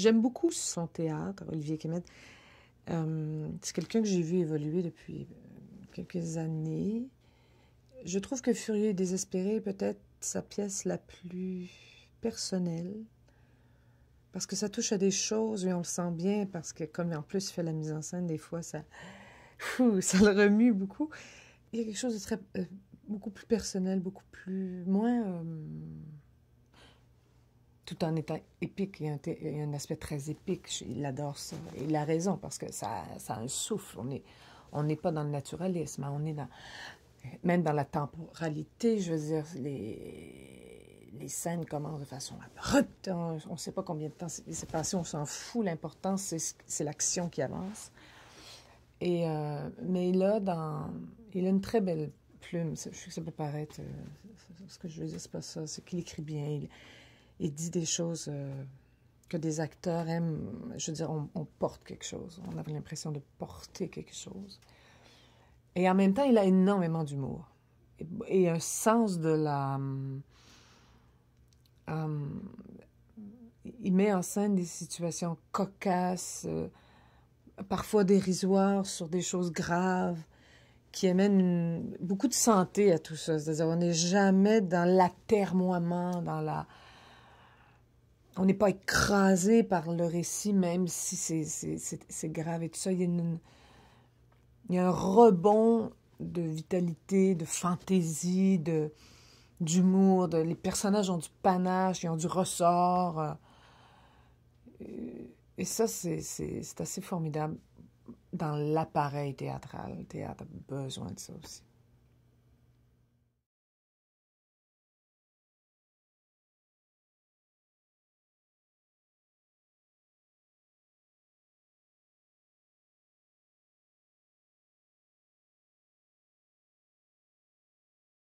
J'aime beaucoup son théâtre, Olivier Kemet. Euh, c'est quelqu'un que j'ai vu évoluer depuis euh, quelques années. Je trouve que Furieux et désespéré est peut-être sa pièce la plus personnelle, parce que ça touche à des choses et on le sent bien, parce que comme en plus il fait la mise en scène, des fois ça, ça le remue beaucoup. Il y a quelque chose de très, euh, beaucoup plus personnel, beaucoup plus moins tout en étant épique. Il y a un, aspect très épique. Il adore ça. Il a raison parce que ça, ça a un souffle. On n'est on n'est pas dans le naturalisme. Hein. On est dans, même dans la temporalité. Je veux dire, les, les scènes commencent de façon abrupte. On ne sait pas combien de temps s'est passé. On s'en fout. L'important, c'est l'action qui avance. Et, euh, mais là dans, il a une très belle plume. Je sais que ça peut paraître. Euh, ce que je veux dire, c'est pas ça. C'est qu'il écrit bien. Il, il dit des choses euh, que des acteurs aiment. Je veux dire, on, porte quelque chose. On avait l'impression de porter quelque chose. Et en même temps, il a énormément d'humour et, un sens de la. Euh, euh, il met en scène des situations cocasses, parfois dérisoires sur des choses graves, qui amènent beaucoup de santé à tout ça. C'est-à-dire, on n'est jamais dans l'atermoiement, dans la on n'est pas écrasé par le récit, même si c'est grave et tout ça. Il y, a un rebond de vitalité, de fantaisie, de d'humour. Les personnages ont du panache, ils ont du ressort. Euh, et ça, c'est assez formidable dans l'appareil théâtral. Le théâtre a besoin de ça aussi.